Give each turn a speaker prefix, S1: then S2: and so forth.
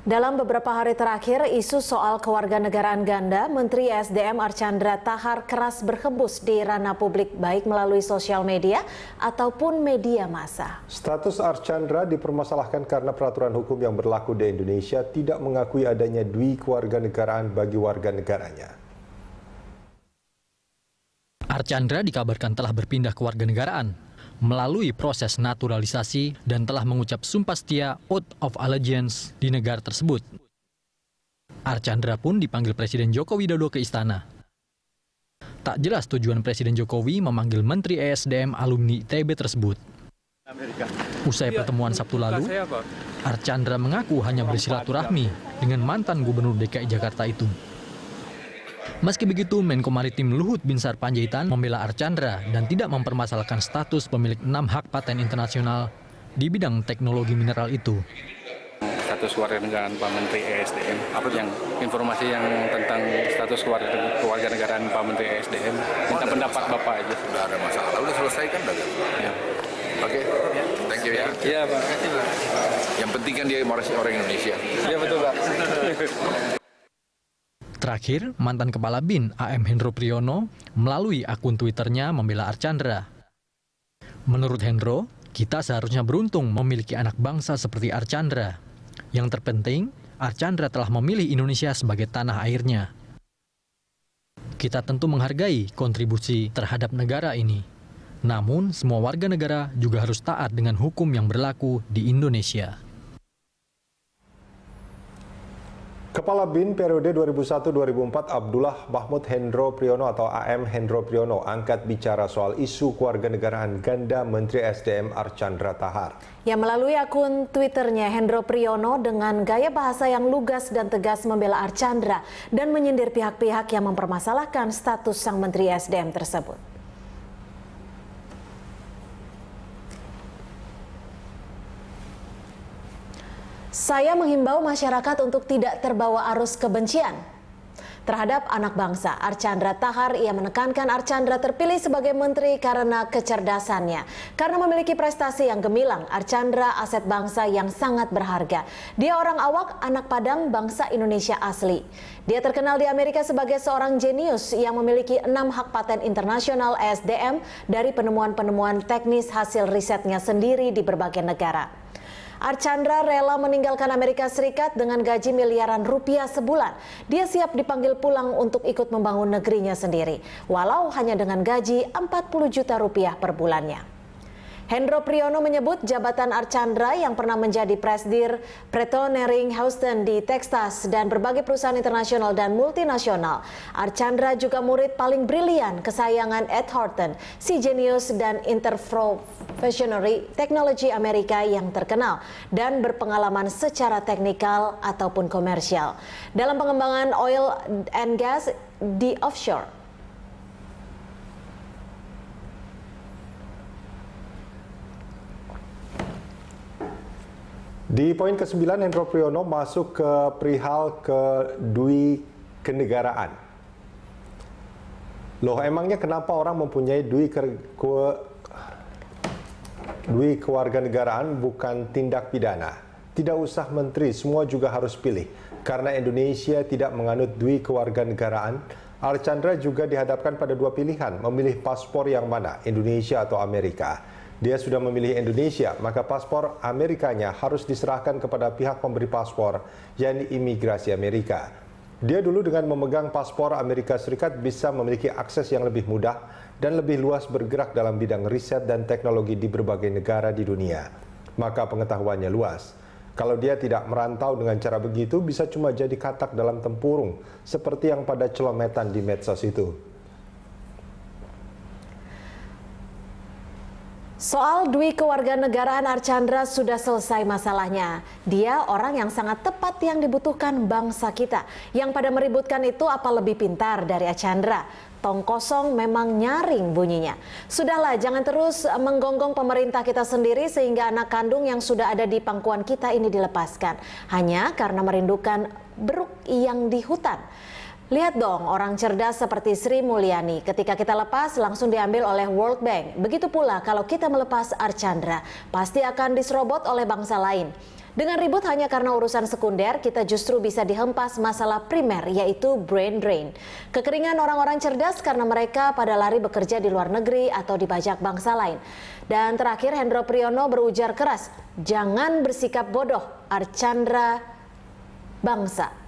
S1: Dalam beberapa hari terakhir, isu soal kewarganegaraan ganda, Menteri SDM Archandra Tahar keras berhembus di ranah publik baik melalui sosial media ataupun media massa.
S2: Status Archandra dipermasalahkan karena peraturan hukum yang berlaku di Indonesia tidak mengakui adanya dui kewarganegaraan bagi warga negaranya.
S3: Archandra dikabarkan telah berpindah ke warga negaraan melalui proses naturalisasi dan telah mengucap sumpah setia out of Allegiance di negara tersebut. Archandra pun dipanggil Presiden Joko Widodo ke istana. Tak jelas tujuan Presiden Jokowi memanggil Menteri ESDM alumni ITB tersebut. Usai iya, pertemuan Sabtu lalu, Archandra mengaku hanya bersilaturahmi dengan mantan Gubernur DKI Jakarta itu. Meski begitu, Menko Maritim Luhut Binsar Panjaitan membela Archandra dan tidak mempermasalahkan status pemilik enam hak paten internasional di bidang teknologi mineral itu.
S2: Status keluarga negaraan Pak Menteri ESDM, apa yang informasi yang tentang status keluarga negaraan Pak Menteri ESDM, minta oh, pendapat masalah. Bapak aja. Sudah ada masalah, sudah selesai kan? Ya. Oke, okay. thank you ya. Iya, Pak. Yang penting kan dia orang Indonesia.
S1: Iya, betul, Pak.
S3: Terakhir, mantan Kepala BIN AM Hendro Priyono melalui akun Twitternya membela Archandra. Menurut Hendro, kita seharusnya beruntung memiliki anak bangsa seperti Archandra. Yang terpenting, Archandra telah memilih Indonesia sebagai tanah airnya. Kita tentu menghargai kontribusi terhadap negara ini. Namun, semua warga negara juga harus taat dengan hukum yang berlaku di Indonesia.
S2: Kepala BIN periode 2001-2004 Abdullah Mahmud Hendro Priyono atau AM Hendro Priyono angkat bicara soal isu keluarga negaraan ganda Menteri SDM Archandra Tahar.
S1: Ya melalui akun Twitternya Hendro Priyono dengan gaya bahasa yang lugas dan tegas membela Archandra dan menyindir pihak-pihak yang mempermasalahkan status sang Menteri SDM tersebut. Saya menghimbau masyarakat untuk tidak terbawa arus kebencian. Terhadap anak bangsa, Archandra Tahar, ia menekankan Archandra terpilih sebagai menteri karena kecerdasannya. Karena memiliki prestasi yang gemilang, Archandra aset bangsa yang sangat berharga. Dia orang awak, anak Padang, bangsa Indonesia asli. Dia terkenal di Amerika sebagai seorang jenius yang memiliki enam hak paten internasional ESDM dari penemuan-penemuan teknis hasil risetnya sendiri di berbagai negara. Archandra rela meninggalkan Amerika Serikat dengan gaji miliaran rupiah sebulan. Dia siap dipanggil pulang untuk ikut membangun negerinya sendiri, walau hanya dengan gaji 40 juta rupiah per bulannya. Hendro Priyono menyebut jabatan Archandra yang pernah menjadi presdir Pretonering Houston di Texas dan berbagai perusahaan internasional dan multinasional. Archandra juga murid paling brilian kesayangan Ed Horton, si jenius dan interfro Visionary teknologi Amerika yang terkenal dan berpengalaman secara teknikal ataupun komersial dalam pengembangan oil and gas di offshore.
S2: Di poin ke-9, Hendro Priyono masuk ke perihal ke Dwi kenegaraan. Loh, emangnya kenapa orang mempunyai duit ke Dwi kewarganegaraan bukan tindak pidana. Tidak usah menteri, semua juga harus pilih. Karena Indonesia tidak menganut dwi kewarganegaraan, Archandra juga dihadapkan pada dua pilihan, memilih paspor yang mana, Indonesia atau Amerika. Dia sudah memilih Indonesia, maka paspor Amerikanya harus diserahkan kepada pihak pemberi paspor, yakni imigrasi Amerika. Dia dulu dengan memegang paspor Amerika Serikat bisa memiliki akses yang lebih mudah dan lebih luas bergerak dalam bidang riset dan teknologi di berbagai negara di dunia. Maka pengetahuannya luas. Kalau dia tidak merantau dengan cara begitu, bisa cuma jadi katak dalam tempurung, seperti yang pada celometan di medsos itu.
S1: Soal Dwi kewarganegaraan Archandra sudah selesai masalahnya. Dia orang yang sangat tepat yang dibutuhkan bangsa kita. Yang pada meributkan itu apa lebih pintar dari Archandra. Tong kosong memang nyaring bunyinya. Sudahlah, jangan terus menggonggong pemerintah kita sendiri sehingga anak kandung yang sudah ada di pangkuan kita ini dilepaskan. Hanya karena merindukan beruk yang di hutan. Lihat dong orang cerdas seperti Sri Mulyani ketika kita lepas langsung diambil oleh World Bank. Begitu pula kalau kita melepas Archandra pasti akan diserobot oleh bangsa lain. Dengan ribut hanya karena urusan sekunder, kita justru bisa dihempas masalah primer yaitu brain drain. Kekeringan orang-orang cerdas karena mereka pada lari bekerja di luar negeri atau dibajak bangsa lain. Dan terakhir Hendro Priyono berujar keras, jangan bersikap bodoh, Archandra bangsa.